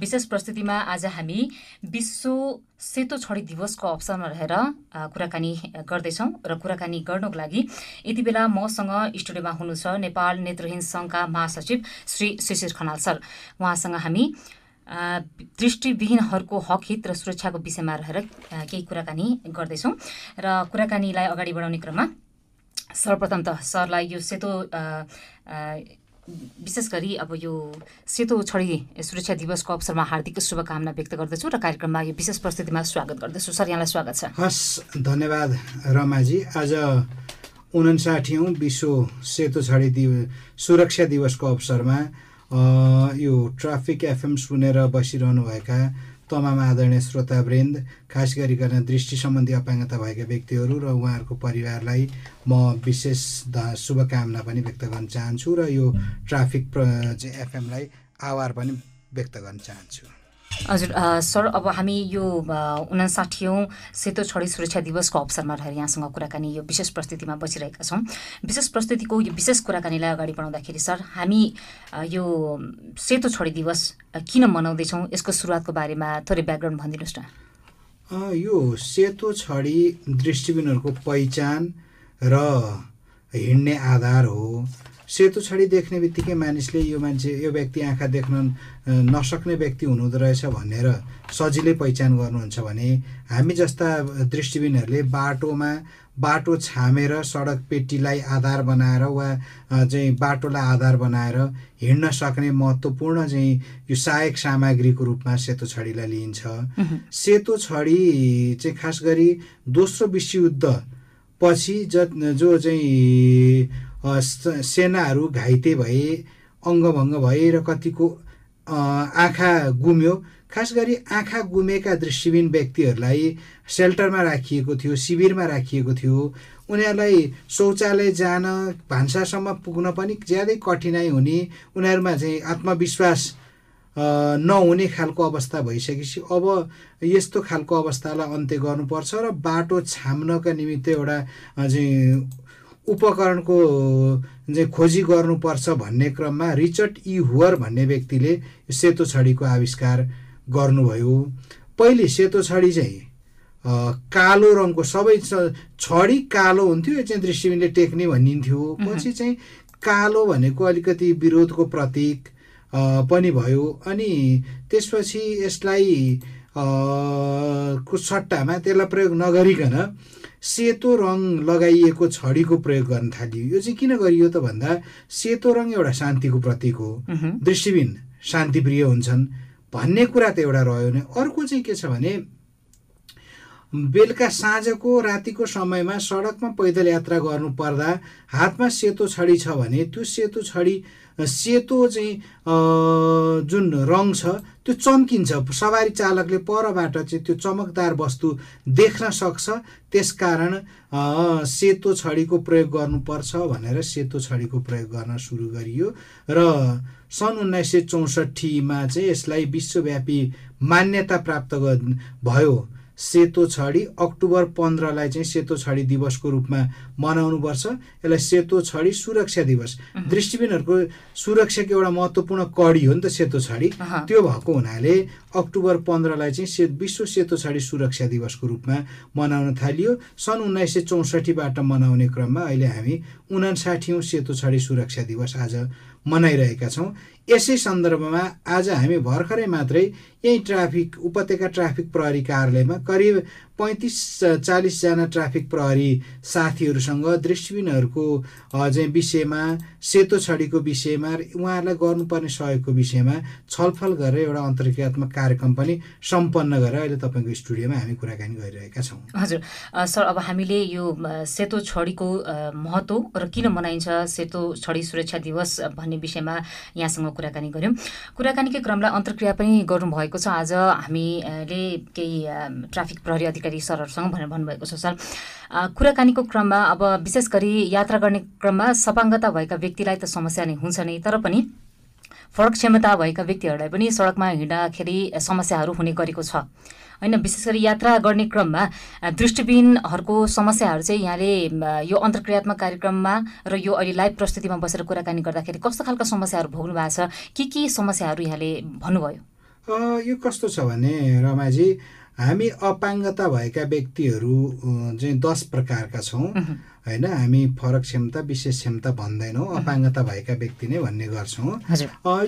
विशेष प्रस्तुतिमा आज हामी विश्व सेतो छडी दिवसको अवसरमा रहेर कुराकानी गर्दैछौँ र कुराकानी गर्नको लागि यति बेला मसँग स्टुडियोमा हुनुहुन्छ नेपाल नेत्रहीन सङ्घका महासचिव श्री शिशिर खनाल सर उहाँसँग हामी दृष्टिविहीनहरूको हक हित र सुरक्षाको विषयमा रहेर केही कुराकानी गर्दैछौँ र कुराकानीलाई अगाडि बढाउने क्रममा सर्वप्रथम त सरलाई यो सेतो विशेष गरी अब यो सेतो छोडी सुरक्षा दिवसको अवसरमा हार्दिक शुभकामना व्यक्त गर्दछु र कार्यक्रममा यो विशेष प्रस्तुतिमा स्वागत गर्दछु सर यहाँलाई स्वागत छ हस् धन्यवाद रमाजी आज उन्साठीौँ विश्व सेतो छडी दिव सुरक्षा दिवसको अवसरमा यो ट्राफिक एफएम सुनेर बसिरहनुभएका तमाम आदरणीय श्रोतावृन्द खास गरिकन दृष्टि सम्बन्धी अपाङ्गता भएका व्यक्तिहरू र उहाँहरूको परिवारलाई म विशेष शुभकामना पनि व्यक्त गर्न चाहन्छु र यो ट्राफिक प्र एफएमलाई आभार पनि व्यक्त गर्न चाहन्छु हजुर सर अब हामी यो उनासाठीौँ सेतो छडी सुरक्षा दिवसको अवसरमा रहेर यहाँसँग कुराकानी यो विशेष प्रस्तुतिमा बसिरहेका छौँ विशेष प्रस्तुतिको यो विशेष कुराकानीलाई अगाडि बढाउँदाखेरि सर हामी यो सेतो छडी दिवस किन मनाउँदैछौँ यसको सुरुवातको बारेमा थोरै ब्याकग्राउन्ड भनिदिनुहोस् न यो सेतो छडी दृष्टिबिनहरूको पहिचान र हिँड्ने आधार हो सेतो छडी देख्ने बित्तिकै मानिसले यो मान्छे यो व्यक्ति आँखा देख्न नसक्ने व्यक्ति हुनुहुँदो रहेछ भनेर सजिलै पहिचान गर्नुहुन्छ भने हामी जस्ता दृष्टिबिनहरूले बाटोमा बाटो छामेर सडक पेटीलाई आधार बनाएर वा चाहिँ बाटोलाई आधार बनाएर हिँड्न सक्ने महत्त्वपूर्ण चाहिँ यो सहायक सामग्रीको रूपमा सेतो छडीलाई लिइन्छ सेतो छडी चाहिँ खास गरी दोस्रो विश्वयुद्ध पछि ज जो चाहिँ सेनाहरू घाइते भए अङ्गभङ्ग भए र कतिको आँखा गुम्यो खास गरी आँखा गुमेका दृष्टिबिन व्यक्तिहरूलाई सेल्टरमा राखिएको थियो शिविरमा राखिएको थियो उनीहरूलाई शौचालय जान भान्सासम्म पुग्न पनि ज्यादै कठिनाइ हुने उनीहरूमा चाहिँ आत्मविश्वास नहुने खालको अवस्था भइसकेपछि अब यस्तो खालको अवस्थालाई अन्त्य गर्नुपर्छ र बाटो छाम्नका निमित्त एउटा चाहिँ उपकरणको चाहिँ खोजी गर्नुपर्छ भन्ने क्रममा रिचर्ड ई हुवर भन्ने व्यक्तिले सेतो छडीको आविष्कार गर्नुभयो पहिले सेतो छडी चाहिँ कालो रङको सबै छडी कालो हुन्थ्यो यो चाहिँ दृष्टिबिनले टेक्ने भनिन्थ्यो पछि चाहिँ कालो भनेको अलिकति विरोधको प्रतीक पनि भयो अनि त्यसपछि यसलाई को सट्टामा त्यसलाई प्रयोग नगरिकन सेतो रङ लगाइएको छडीको प्रयोग गर्न थालियो यो चाहिँ किन गरियो त भन्दा सेतो रङ एउटा शान्तिको प्रतीक हो दृष्टिबिन शान्तिप्रिय हुन्छन् भन्ने कुरा त एउटा रह्यो नै अर्को चाहिँ के छ भने बेलुका साँझको रातिको समयमा सडकमा पैदल यात्रा गर्नुपर्दा हातमा सेतो छडी छ भने त्यो सेतो छडी सेतो चाहिँ जुन रङ छ त्यो चम्किन्छ सवारी चालकले परबाट चाहिँ त्यो चमकदार वस्तु देख्न सक्छ त्यसकारण सेतो छडीको प्रयोग गर्नुपर्छ भनेर सेतो छडीको प्रयोग गर्न सुरु गरियो र सन् उन्नाइस सय चौसठीमा चाहिँ यसलाई विश्वव्यापी मान्यता प्राप्त भयो सेतो छडी अक्टोबर पन्ध्रलाई चाहिँ सेतो छडी दिवसको रूपमा मनाउनुपर्छ यसलाई सेतो छडी सुरक्षा दिवस दृष्टिबिनहरूको सुरक्षाको एउटा महत्त्वपूर्ण कडी हो नि त सेतो छडी त्यो भएको हुनाले अक्टोबर पन्ध्रलाई चाहिँ से विश्व सेतो छडी सुरक्षा दिवसको रूपमा मनाउन थालियो सन् उन्नाइस सय चौसठीबाट मनाउने क्रममा अहिले हामी उनासाठीौँ सेतो छडी सुरक्षा दिवस आज मनाइरहेका छौँ यसै सन्दर्भमा आज हामी भर्खरै मात्रै यही ट्राफिक उपत्यका ट्राफिक प्रहरी कार्यालयमा करिब पैँतिस चालिसजना ट्राफिक प्रहरी साथीहरूसँग दृष्टिबिनहरूको चाहिँ विषयमा सेतो छडीको विषयमा उहाँहरूलाई गर्नुपर्ने सहयोगको विषयमा छलफल गरेर एउटा अन्तर्क्रियात्मक कार्यक्रम पनि सम्पन्न गरेर अहिले तपाईँको स्टुडियोमा हामी कुराकानी गरिरहेका छौँ हजुर सर अब हामीले यो सेतो छडीको महत्त्व र किन मनाइन्छ सेतो छडी सुरक्षा दिवस भन्ने विषयमा यहाँसँग कुराकानी गऱ्यौँ कुराकानीकै क्रमलाई अन्तर्क्रिया पनि गर्नुभएको छ आज हामीले केही ट्राफिक प्रहरी अधिकारी सरहरूसँग भनेर भन्नुभएको छ सर कुराकानीको क्रममा अब विशेष गरी यात्रा गर्ने क्रममा सपाङ्गता भएका व्यक्तिलाई त समस्या नै हुन्छ नै तर पनि फरक क्षमता भएका व्यक्तिहरूलाई पनि सडकमा हिँड्दाखेरि समस्याहरू हुने गरेको छ होइन विशेष गरी यात्रा गर्ने क्रममा दृष्टिबिनहरूको समस्याहरू चाहिँ यहाँले यो अन्तर्क्रियात्मक कार्यक्रममा र यो अहिले लाइभ प्रस्तुतिमा बसेर कुराकानी गर्दाखेरि कस्तो खालका समस्याहरू भोग्नु भएको छ के के समस्याहरू यहाँले भन्नुभयो यो कस्तो छ भने रमाजी हामी अपाङ्गता भएका व्यक्तिहरू चाहिँ दस प्रकारका छौँ होइन हामी फरक क्षमता विशेष क्षमता भन्दैनौँ अपाङ्गता भएका व्यक्ति नै भन्ने गर्छौँ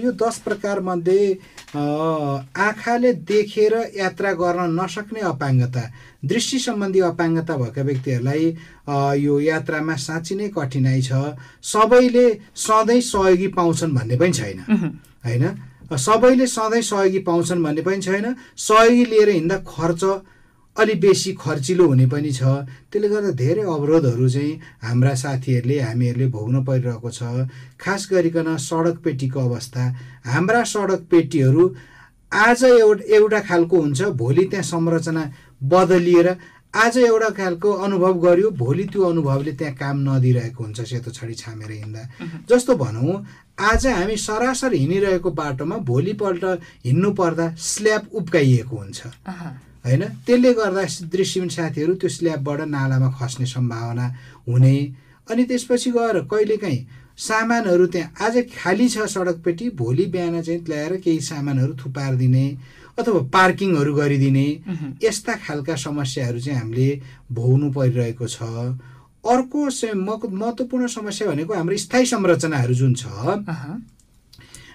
यो दस प्रकारमध्ये आँखाले देखेर यात्रा गर्न नसक्ने अपाङ्गता दृष्टि सम्बन्धी अपाङ्गता भएका व्यक्तिहरूलाई यो यात्रामा साँच्ची नै कठिनाइ छ सबैले सधैँ सहयोगी पाउँछन् भन्ने पनि छैन होइन सबैले सधैँ सहयोगी पाउँछन् भन्ने पनि छैन सहयोगी लिएर हिँड्दा खर्च अलि बेसी खर्चिलो हुने पनि छ त्यसले गर्दा धेरै अवरोधहरू चाहिँ हाम्रा साथीहरूले हामीहरूले भोग्न परिरहेको छ खास गरिकन सडक पेटीको अवस्था हाम्रा सडक पेटीहरू आज एउटा एउटा खालको हुन्छ भोलि त्यहाँ संरचना बदलिएर आज एउटा खालको अनुभव गर्यो भोलि त्यो अनुभवले त्यहाँ काम नदिइरहेको हुन्छ सेतो छडी छामेर हिँड्दा जस्तो भनौँ आज हामी सरासर हिँडिरहेको बाटोमा भोलिपल्ट हिँड्नु पर्दा स्ल्याब उब्काइएको हुन्छ होइन त्यसले गर्दा दृश्यमान साथीहरू त्यो स्ल्याबबाट नालामा खस्ने सम्भावना हुने अनि त्यसपछि गएर कहिलेकाहीँ सामानहरू त्यहाँ आज खाली छ सडकपट्टि भोलि बिहान चाहिँ ल्याएर केही सामानहरू थुपारिदिने अथवा पार्किङहरू गरिदिने यस्ता खालका समस्याहरू चाहिँ हामीले भोग्नु परिरहेको छ अर्को महत्त्वपूर्ण समस्या भनेको हाम्रो स्थायी संरचनाहरू जुन छ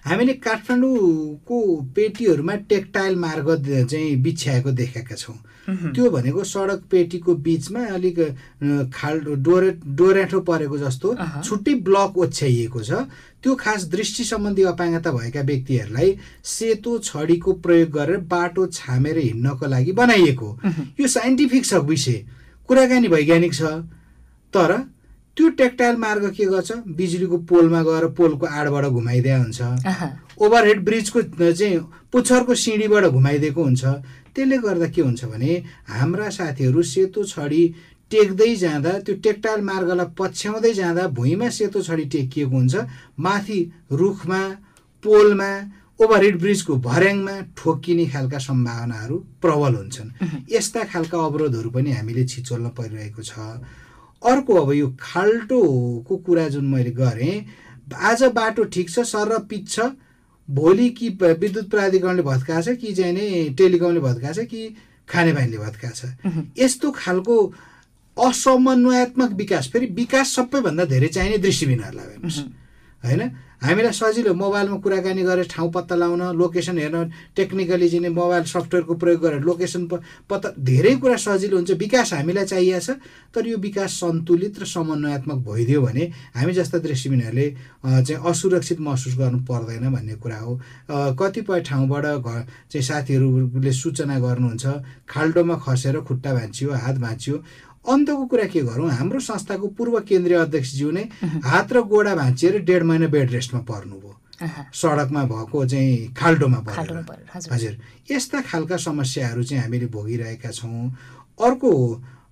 हामीले काठमाडौँको पेटीहरूमा टेक्टाइल मार्ग चाहिँ बिछ्याएको देखेका छौँ त्यो भनेको सडक पेटीको बिचमा अलिक खाल डोरे डोरेठो परेको जस्तो छुट्टै ब्लक ओछ्याइएको छ त्यो खास दृष्टि सम्बन्धी अपाङ्गता भएका व्यक्तिहरूलाई सेतो छडीको प्रयोग गरेर बाटो छामेर हिँड्नको लागि बनाइएको यो साइन्टिफिक छ विषय कुराकानी वैज्ञानिक छ तर त्यो टेक्टाइल मार्ग के गर्छ बिजुलीको पोलमा गएर पोलको आडबाट घुमाइदिया हुन्छ ओभरहेड ब्रिजको चाहिँ पुच्छरको सिँढीबाट घुमाइदिएको हुन्छ त्यसले गर्दा के हुन्छ भने हाम्रा साथीहरू सेतो छडी टेक्दै जाँदा त्यो टेक्टाइल मार्गलाई पछ्याउँदै जाँदा भुइँमा सेतो छडी टेकिएको हुन्छ माथि रुखमा पोलमा ओभरहेड ब्रिजको भर्याङमा ठोक्किने खालका सम्भावनाहरू प्रबल हुन्छन् यस्ता खालका अवरोधहरू पनि हामीले छिचोल्न परिरहेको छ अर्को अब यो खाल्टोको कुरा जुन मैले गरेँ आज बाटो ठिक छ सर र पिच छ भोलि कि विद्युत प्राधिकरणले भत्काएछ कि चाहिँ टेलिकमले भत्काएछ कि खानेपानीले भत्काएछ यस्तो खालको असमन्वयात्मक विकास फेरि विकास सबैभन्दा धेरै चाहिने दृष्टिबिनहरूलाई हेर्नुहोस् होइन हामीलाई सजिलो मोबाइलमा कुराकानी गरेर ठाउँ पत्ता लाउन लोकेसन हेर्न टेक्निकली चाहिँ मोबाइल सफ्टवेयरको प्रयोग गरेर लोकेसन पत्ता धेरै कुरा सजिलो हुन्छ विकास हामीलाई चाहिएको छ तर यो विकास सन्तुलित र समन्वयात्मक भइदियो भने हामी जस्ता दृष्टिबिनहरूले चाहिँ असुरक्षित महसुस गर्नु पर्दैन भन्ने कुरा हो कतिपय ठाउँबाट घर चाहिँ साथीहरूले सूचना गर्नुहुन्छ खाल्डोमा खसेर खुट्टा भाँचियो हात भाँचियो अन्तको कुरा के गरौँ हाम्रो संस्थाको पूर्व केन्द्रीय अध्यक्षज्यू नै हात र गोडा भाँचिएर डेढ महिना बेड रेस्टमा पर्नुभयो सडकमा भएको चाहिँ खाल्डोमा पर्नु हजुर यस्ता खालका समस्याहरू चाहिँ हामीले भोगिरहेका छौँ अर्को हो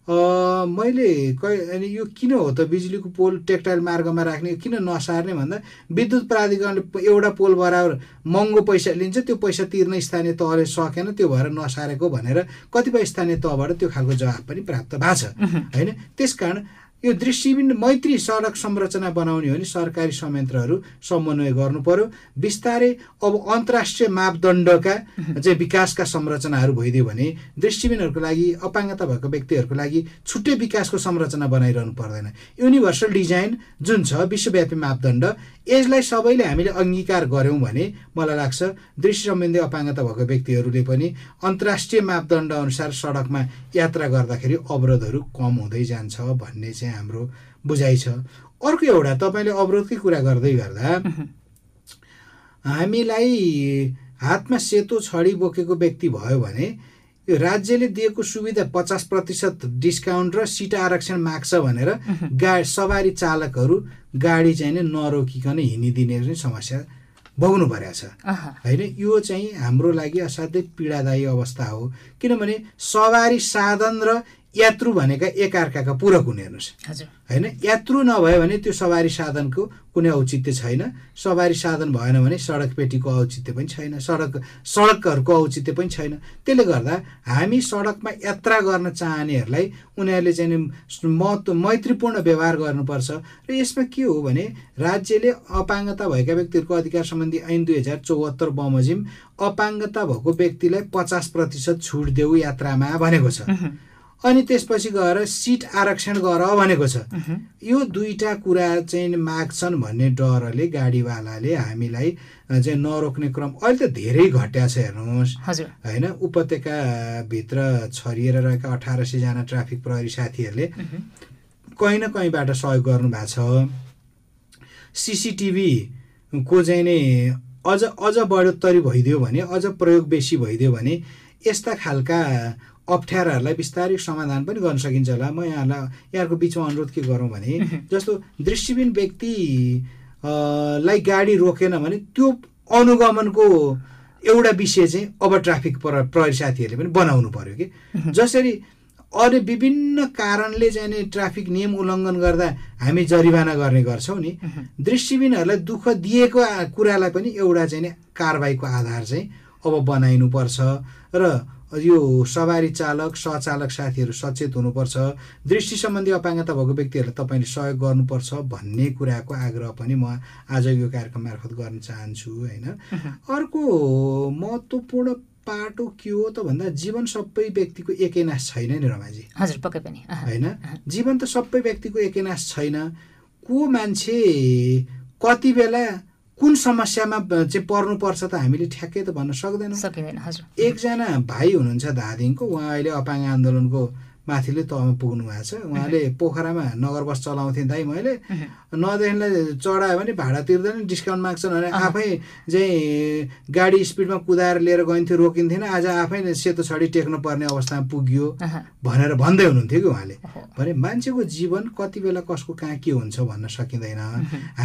मैले कै अनि यो किन हो त बिजुलीको पोल टेक्टाइल मार्गमा राख्ने किन नसार्ने भन्दा विद्युत प्राधिकरणले एउटा पोल बराबर महँगो पैसा लिन्छ त्यो पैसा तिर्न स्थानीय तहले सकेन त्यो भएर नसारेको भनेर कतिपय स्थानीय तहबाट त्यो खालको जवाब पनि प्राप्त भएको छ होइन त्यस कारण यो दृष्टिबिन मैत्री सडक संरचना बनाउने हो भने सरकारी संयन्त्रहरू समन्वय गर्नु पर्यो बिस्तारै अब अन्तर्राष्ट्रिय मापदण्डका चाहिँ विकासका संरचनाहरू भइदियो भने दृष्टिबिनहरूको लागि अपाङ्गता भएको व्यक्तिहरूको लागि छुट्टै विकासको संरचना बनाइरहनु पर्दैन युनिभर्सल डिजाइन जुन छ विश्वव्यापी मापदण्ड यसलाई सबैले हामीले अङ्गीकार गऱ्यौँ भने मलाई लाग्छ दृश्य सम्बन्धी अपाङ्गता भएको व्यक्तिहरूले पनि अन्तर्राष्ट्रिय मापदण्ड अनुसार सडकमा यात्रा गर्दाखेरि अवरोधहरू कम हुँदै जान्छ भन्ने चाहिँ हाम्रो बुझाइ छ अर्को एउटा तपाईँले अवरोधकै कुरा गर्दै गर्दा हामीलाई हातमा सेतो छडी बोकेको व्यक्ति भयो भने राज्यले दिएको सुविधा पचास प्रतिशत डिस्काउन्ट र सिट आरक्षण माग्छ भनेर गा सवारी चालकहरू गाडी चाहिँ नै नरोकिकन हिँडिदिने चाहिँ समस्या भोग्नु परेको छ होइन यो चाहिँ हाम्रो लागि असाध्यै पीडादायी अवस्था हो किनभने सवारी साधन र यात्रु भनेका एकअर्काका पूरक हुने हेर्नुहोस् होइन यात्रु नभयो भने त्यो सवारी साधनको कुनै औचित्य छैन सवारी साधन भएन भने सडक पेटीको औचित्य पनि छैन सडक सडकहरूको औचित्य पनि छैन त्यसले गर्दा हामी सडकमा यात्रा गर्न चाहनेहरूलाई उनीहरूले चाहिँ महत्त्व मैत्रीपूर्ण व्यवहार गर्नुपर्छ र यसमा के हो भने राज्यले अपाङ्गता भएका व्यक्तिहरूको अधिकार सम्बन्धी ऐन दुई हजार चौहत्तर बमोजिम अपाङ्गता भएको व्यक्तिलाई पचास प्रतिशत छुट देऊ यात्रामा भनेको छ अनि त्यसपछि गएर सिट आरक्षण गर भनेको छ यो दुईवटा कुरा चाहिँ माग्छन् भन्ने डरले गाडीवालाले हामीलाई चाहिँ नरोक्ने क्रम अहिले त धेरै घट्या छ हेर्नुहोस् होइन उपत्यकाभित्र छरिएर रहेका अठार सयजना ट्राफिक प्रहरी साथीहरूले कहीँ न कहीँबाट सहयोग गर्नुभएको छ सिसिटिभीको चाहिँ नै अझ अझ बढोत्तरी भइदियो भने अझ प्रयोग बेसी भइदियो भने यस्ता खालका अप्ठ्याराहरूलाई बिस्तारै समाधान पनि गर्न सकिन्छ होला म यहाँहरूलाई यहाँहरूको बिचमा अनुरोध के गरौँ भने जस्तो दृष्टिबिन व्यक्ति लाई गाडी रोकेन भने त्यो अनुगमनको एउटा विषय चाहिँ अब ट्राफिक पर प्रहरी साथीहरूले पनि बनाउनु पर्यो कि जसरी अरू विभिन्न कारणले चाहिँ ट्राफिक नियम उल्लङ्घन गर्दा हामी जरिवाना गर्ने गर्छौँ नि दृष्टिबिनहरूलाई दुःख दिएको कुरालाई पनि एउटा चाहिँ नि कारवाहीको आधार चाहिँ अब बनाइनुपर्छ र यो सवारी चालक सचालक साथीहरू सचेत हुनुपर्छ दृष्टि सम्बन्धी अपाङ्गता भएको व्यक्तिहरूलाई तपाईँले सहयोग गर्नुपर्छ भन्ने कुराको आग्रह पनि म आज यो कार्यक्रम मार्फत गर्न चाहन्छु होइन अर्को महत्त्वपूर्ण पाटो के हो त भन्दा जीवन सबै व्यक्तिको एकैनाश छैन नि रमाजी हजुर पक्कै पनि होइन जीवन त सबै व्यक्तिको एकैनास छैन को मान्छे कति बेला कुन समस्यामा चाहिँ पर्नुपर्छ त हामीले ठ्याक्कै त भन्न सक्दैनौँ एकजना भाइ हुनुहुन्छ धादिङको उहाँ अहिले अपाङ्ग आन्दोलनको माथिल्लो तहमा पुग्नु भएको छ उहाँले पोखरामा नगर बस चलाउँथेँ दाइ मैले नदेखिलाई चढायो भने भाडा तिर्दैन डिस्काउन्ट माग्छन् भने आफै चाहिँ गाडी स्पिडमा कुदाएर लिएर गइन्थ्यो रोकिन्थेन आज आफै सेतो छडी टेक्नु पर्ने अवस्थामा पुग्यो भनेर भन्दै हुनुहुन्थ्यो कि उहाँले भने मान्छेको जीवन कति बेला कसको कहाँ के हुन्छ भन्न सकिँदैन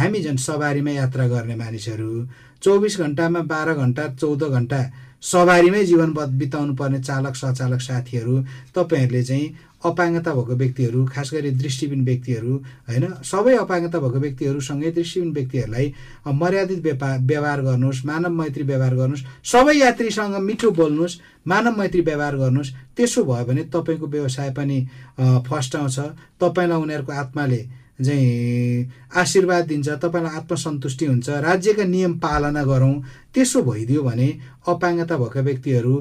हामी झन् सवारीमा यात्रा गर्ने मानिसहरू चौबिस घन्टामा बाह्र घन्टा चौध घन्टा सवारीमै जीवन बिताउनु पर्ने चालक सचालक साथीहरू तपाईँहरूले चाहिँ अपाङ्गता भएको व्यक्तिहरू खास गरी दृष्टिबिन व्यक्तिहरू होइन सबै अपाङ्गता भएको व्यक्तिहरूसँगै दृष्टिबिन व्यक्तिहरूलाई मर्यादित व्यापार व्यवहार गर्नुहोस् मानव मैत्री व्यवहार गर्नुहोस् सबै यात्रीसँग मिठो बोल्नुहोस् मानव मैत्री व्यवहार गर्नुहोस् त्यसो भयो भने तपाईँको व्यवसाय पनि फस्टाउँछ तपाईँलाई उनीहरूको आत्माले चाहिँ आशीर्वाद दिन्छ तपाईँलाई आत्मसन्तुष्टि हुन्छ राज्यका नियम पालना गरौँ त्यसो भइदियो भने अपाङ्गता भएका व्यक्तिहरू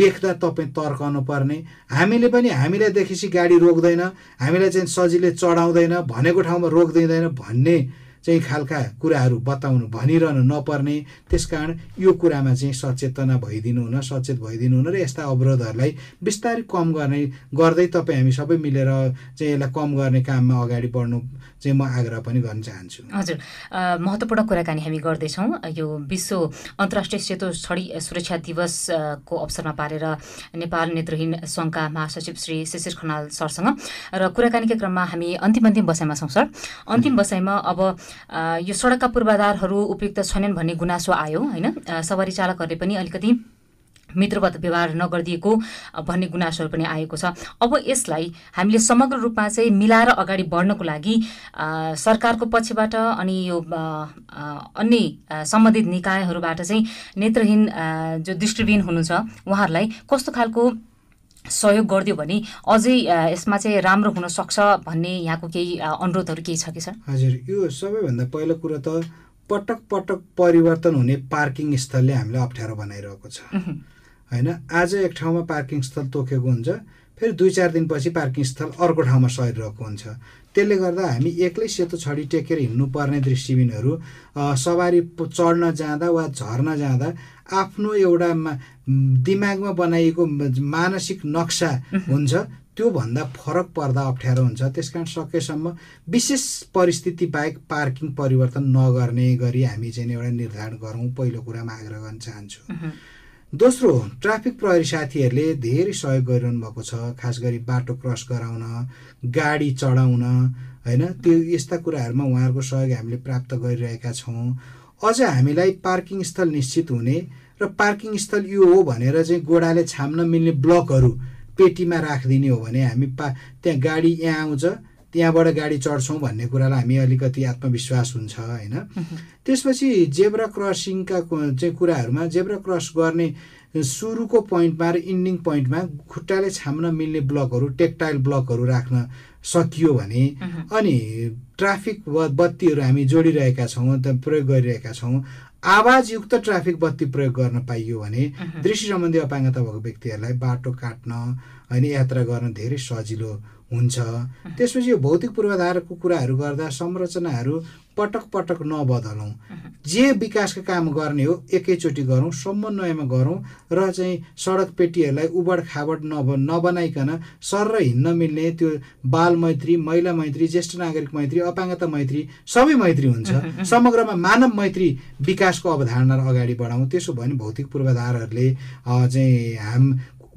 देख्दा तपाईँ तर्काउनु पर्ने हामीले पनि हामीलाई देखेपछि गाडी रोक्दैन हामीलाई चाहिँ सजिलै चढाउँदैन भनेको ठाउँमा रोक्दिँदैन भन्ने चाहिँ खालका कुराहरू बताउनु भनिरहनु नपर्ने त्यस कारण यो कुरामा चाहिँ सचेतना भइदिनु हुन सचेत भइदिनु हुन र यस्ता अवरोधहरूलाई बिस्तारै कम गर्ने गर्दै तपाईँ हामी सबै मिलेर चाहिँ यसलाई कम गर्ने काममा अगाडि बढ्नु चाहिँ म आग्रह पनि गर्न चाहन्छु हजुर महत्त्वपूर्ण कुराकानी हामी गर्दैछौँ यो विश्व अन्तर्राष्ट्रिय सेतो छडी सुरक्षा दिवसको अवसरमा पारेर नेपाल नेत्रहीन सङ्घका महासचिव श्री शिशिर खनाल सरसँग र कुराकानीका क्रममा हामी अन्तिम अन्तिम बसाइमा छौँ सर अन्तिम बसाइमा अब यो सडकका पूर्वाधारहरू उपयुक्त छैनन् भन्ने गुनासो आयो होइन सवारी चालकहरूले पनि अलिकति मित्रवत व्यवहार नगरिदिएको भन्ने गुनासोहरू पनि आएको छ अब यसलाई हामीले समग्र रूपमा चाहिँ मिलाएर अगाडि बढ्नको लागि सरकारको पक्षबाट अनि यो अन्य सम्बन्धित निकायहरूबाट चाहिँ नेत्रहीन जो दृष्टिबिन हुनुहुन्छ उहाँहरूलाई कस्तो खालको सहयोग गरिदियो भने अझै यसमा चाहिँ राम्रो हुनसक्छ भन्ने यहाँको केही अनुरोधहरू केही छ कि सर हजुर यो सबैभन्दा पहिलो कुरो त पटक पटक परिवर्तन हुने पार्किङ स्थलले हामीलाई अप्ठ्यारो बनाइरहेको छ होइन आज एक ठाउँमा पार्किङ स्थल तोकेको हुन्छ फेरि दुई चार दिनपछि पार्किङ स्थल अर्को ठाउँमा सरिरहेको हुन्छ त्यसले गर्दा हामी एक्लै सेतो छडी टेकेर हिँड्नुपर्ने दृष्टिबिनहरू सवारी चढ्न जाँदा वा झर्न जाँदा आफ्नो एउटा दिमागमा बनाइएको मानसिक नक्सा हुन्छ त्योभन्दा फरक पर्दा अप्ठ्यारो हुन्छ त्यस कारण सकेसम्म विशेष परिस्थिति बाहेक पार्किङ परिवर्तन नगर्ने गरी हामी चाहिँ एउटा निर्धारण गरौँ पहिलो कुरामा आग्रह गर्न चाहन्छु दोस्रो ट्राफिक प्रहरी साथीहरूले धेरै सहयोग गरिरहनु भएको छ खास गरी बाटो क्रस गराउन गाडी चढाउन होइन त्यो यस्ता कुराहरूमा उहाँहरूको सहयोग हामीले प्राप्त गरिरहेका छौँ अझ हामीलाई पार्किङ स्थल निश्चित हुने र पार्किङ स्थल यो हो भनेर चाहिँ गोडाले छाम्न मिल्ने ब्लकहरू पेटीमा राखिदिने हो भने हामी पा त्यहाँ गाडी यहाँ आउँछ त्यहाँबाट गाडी चढ्छौँ भन्ने कुरालाई हामी अलिकति आत्मविश्वास हुन्छ होइन त्यसपछि जेब्रा क्रसिङका चाहिँ कुराहरूमा जेब्रा क्रस गर्ने सुरुको पोइन्टमा र इन्डिङ पोइन्टमा खुट्टाले छाम्न मिल्ने ब्लकहरू टेक्टाइल ब्लकहरू राख्न सकियो भने अनि ट्राफिक बत्तीहरू हामी जोडिरहेका छौँ प्रयोग गरिरहेका छौँ आवाजयुक्त ट्राफिक बत्ती प्रयोग गर्न पाइयो भने दृष्टि सम्बन्धी अपाङ्गता भएको व्यक्तिहरूलाई बाटो काट्न होइन यात्रा गर्न धेरै सजिलो हुन्छ त्यसपछि यो भौतिक पूर्वाधारको कुराहरू गर्दा संरचनाहरू पटक पटक नबदलौँ जे विकासको काम गर्ने हो एकैचोटि गरौँ समन्वयमा गरौँ र चाहिँ सडक पेटीहरूलाई उबड खाबड नब नबनाइकन सर र हिँड्न मिल्ने त्यो बाल मैत्री महिला मैत्री ज्येष्ठ नागरिक मैत्री अपाङ्गता मैत्री सबै मैत्री हुन्छ समग्रमा मानव मैत्री विकासको अवधारणा अगाडि बढाउँ त्यसो भने भौतिक पूर्वाधारहरूले चाहिँ हाम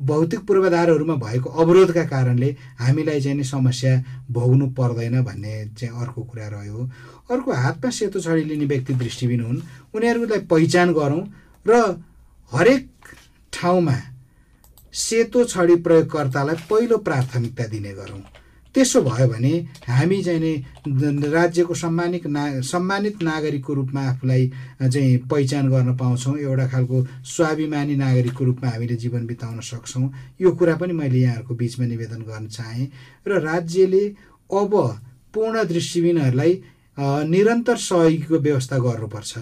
भौतिक पूर्वाधारहरूमा भएको अवरोधका कारणले हामीलाई चाहिँ नि समस्या भोग्नु पर्दैन भन्ने चाहिँ अर्को कुरा रह्यो अर्को हातमा सेतो छडी लिने व्यक्ति दृष्टिबिन हुन् उनीहरूलाई पहिचान गरौँ र हरेक ठाउँमा सेतो छडी प्रयोगकर्तालाई पहिलो प्राथमिकता दिने गरौँ त्यसो भयो भने हामी चाहिँ नै राज्यको सम्मानित ना सम्मानित नागरिकको रूपमा आफूलाई चाहिँ पहिचान गर्न पाउँछौँ एउटा खालको स्वाभिमानी नागरिकको रूपमा हामीले जीवन बिताउन सक्छौँ यो कुरा पनि मैले यहाँहरूको बिचमा निवेदन गर्न चाहेँ र राज्यले अब पूर्ण दृष्टिबिनहरूलाई निरन्तर सहयोगीको व्यवस्था गर्नुपर्छ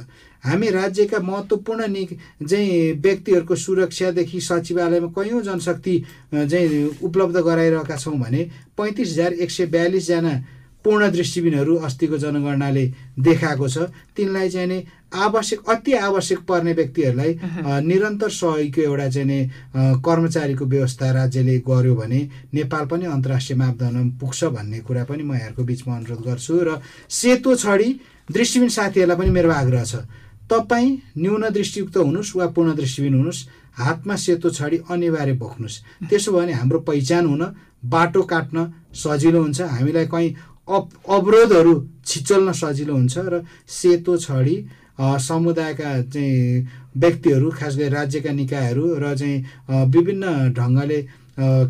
हामी राज्यका महत्त्वपूर्ण नि चाहिँ व्यक्तिहरूको सुरक्षादेखि सचिवालयमा कयौँ जनशक्ति चाहिँ उपलब्ध गराइरहेका छौँ भने पैँतिस हजार एक सय बयालिसजना पूर्ण दृष्टिबिनहरू अस्तिको जनगणनाले देखाएको छ तिनलाई चाहिँ नि आवश्यक अति आवश्यक पर्ने व्यक्तिहरूलाई निरन्तर सहयोगको एउटा चाहिँ कर्मचारीको व्यवस्था राज्यले गर्यो भने नेपाल पनि अन्तर्राष्ट्रिय मापदण्डमा पुग्छ भन्ने कुरा पनि म यहाँहरूको बिचमा अनुरोध गर्छु र सेतो छडी दृष्टिबिन साथीहरूलाई पनि मेरो आग्रह छ तपाईँ न्यून दृष्टियुक्त हुनुहोस् वा पूर्ण दृष्टिबिन हुनुहोस् हातमा सेतो छडी अनिवार्य बोक्नुहोस् त्यसो भने हाम्रो पहिचान हुन बाटो काट्न सजिलो हुन्छ हामीलाई कहीँ अप अवरोधहरू छिचल्न सजिलो हुन्छ र सेतो छडी समुदायका चाहिँ व्यक्तिहरू खास गरी राज्यका निकायहरू र चाहिँ विभिन्न ढङ्गले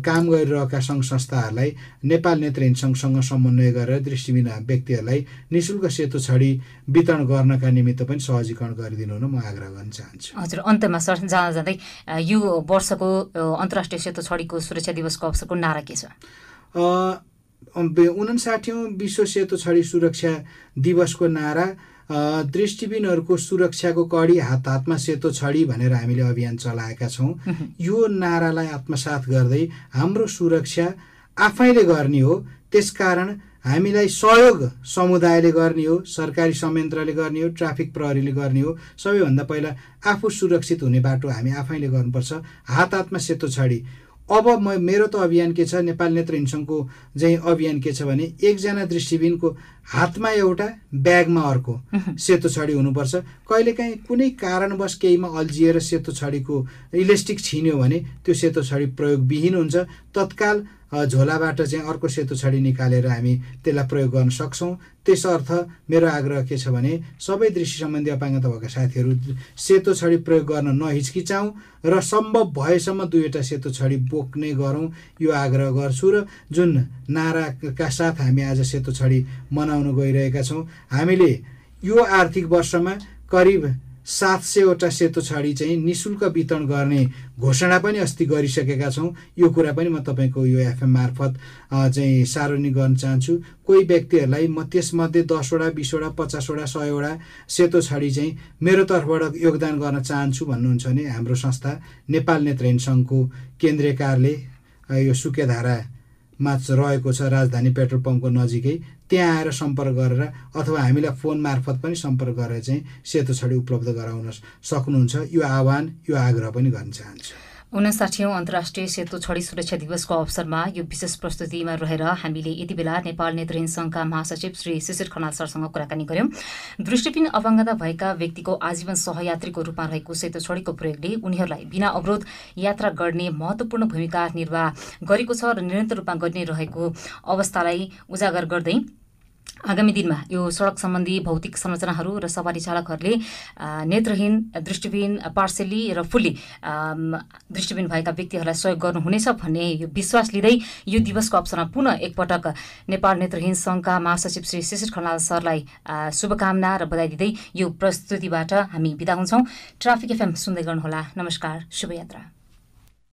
काम गरिरहेका सङ्घ संस्थाहरूलाई नेपाल नेत्रहीन सङ्घसँग समन्वय गरेर दृष्टिबिन व्यक्तिहरूलाई निशुल्क शुल्क सेतो छडी वितरण गर्नका निमित्त पनि सहजीकरण गरिदिनु हुन म आग्रह गर्न चाहन्छु हजुर अन्तमा सर जाँदा जाँदै यो वर्षको अन्तर्राष्ट्रिय सेतो छडीको सुरक्षा दिवसको अवसरको नारा के छ उनसाठौँ विश्व सेतो छडी सुरक्षा दिवसको नारा दृष्टिबिनहरूको सुरक्षाको कडी हात हातमा सेतो छडी भनेर हामीले अभियान चलाएका छौँ यो नारालाई आत्मसात गर्दै हाम्रो सुरक्षा आफैले गर्ने हो त्यसकारण हामीलाई सहयोग समुदायले गर्ने हो सरकारी संयन्त्रले गर्ने हो ट्राफिक प्रहरीले गर्ने हो सबैभन्दा पहिला आफू सुरक्षित हुने बाटो हामी आफैले गर्नुपर्छ हात हातमा सेतो छडी अब म मेरो त अभियान के छ नेपाल नेत्रहीन सङ्घको चाहिँ अभियान के छ भने एकजना दृष्टिबिनको हातमा एउटा ब्यागमा अर्को सेतो छडी हुनुपर्छ कहिलेकाहीँ कुनै कारणवश केहीमा अल्झिएर सेतो छडीको इलेस्टिक छिन्यो भने त्यो सेतो छडी प्रयोगविहीन हुन्छ तत्काल झोलाबाट चाहिँ अर्को सेतो छडी निकालेर हामी त्यसलाई प्रयोग गर्न सक्छौँ त्यसर्थ मेरो आग्रह के छ भने सबै दृष्टि सम्बन्धी अपाङ्गता भएका साथीहरू सेतो छडी प्रयोग गर्न नहिचकिचाउँ र सम्भव भएसम्म दुईवटा सेतो छडी बोक्ने गरौँ यो आग्रह गर्छु र जुन नाराका साथ हामी आज सेतो छडी मनाउन गइरहेका छौँ हामीले यो आर्थिक वर्षमा करिब सात सयवटा सेतो छडी चाहिँ नि शुल्क वितरण गर्ने घोषणा पनि अस्ति गरिसकेका छौँ यो कुरा पनि म तपाईँको यो एफएम मार्फत चाहिँ सार्वजनिक गर्न चाहन्छु कोही व्यक्तिहरूलाई म त्यसमध्ये दसवटा बिसवटा पचासवटा सयवटा सेतो छडी चाहिँ मेरो तर्फबाट योगदान गर्न चाहन्छु भन्नुहुन्छ भने हाम्रो संस्था नेपाल नेत्रहीन सङ्घको केन्द्रीय कार्यालय यो सुकेधारा मा रहेको छ राजधानी पेट्रोल पम्पको नजिकै त्यहाँ आएर सम्पर्क गरेर अथवा हामीलाई फोन मार्फत पनि सम्पर्क गरेर चाहिँ सेतो छडी उपलब्ध गराउन सक्नुहुन्छ यो आह्वान यो आग्रह पनि गर्न चाहन्छु उनसाठीौं अन्तर्राष्ट्रिय सेतु छडी सुरक्षा दिवसको अवसरमा यो विशेष प्रस्तुतिमा रहेर हामीले यति बेला नेपाल नेत्रहीन संघका महासचिव श्री शिशिर खनाल सरसँग कुराकानी गर्यौं दृष्टिपिन अपाङ्गता भएका व्यक्तिको आजीवन सहयात्रीको रूपमा रहेको सेतु छडीको प्रयोगले उनीहरूलाई बिना अवरोध यात्रा गर्ने महत्वपूर्ण भूमिका निर्वाह गरेको छ र निरन्तर रूपमा गर्ने रहेको अवस्थालाई उजागर गर्दै आगामी दिनमा यो सडक सम्बन्धी भौतिक संरचनाहरू र सवारी चालकहरूले नेत्रहीन दृष्टिबिन पार्सेली र फुल्ली दृष्टिबिन भएका व्यक्तिहरूलाई सहयोग गर्नुहुनेछ भन्ने यो विश्वास लिँदै यो दिवसको अवसरमा पुनः एकपटक नेपाल नेत्रहीन सङ्घका महासचिव श्री शिशिर खनाल सरलाई शुभकामना र बधाई दिँदै यो प्रस्तुतिबाट हामी बिदा हुन्छौँ ट्राफिक एफएम सुन्दै गर्नुहोला नमस्कार शुभयात्रा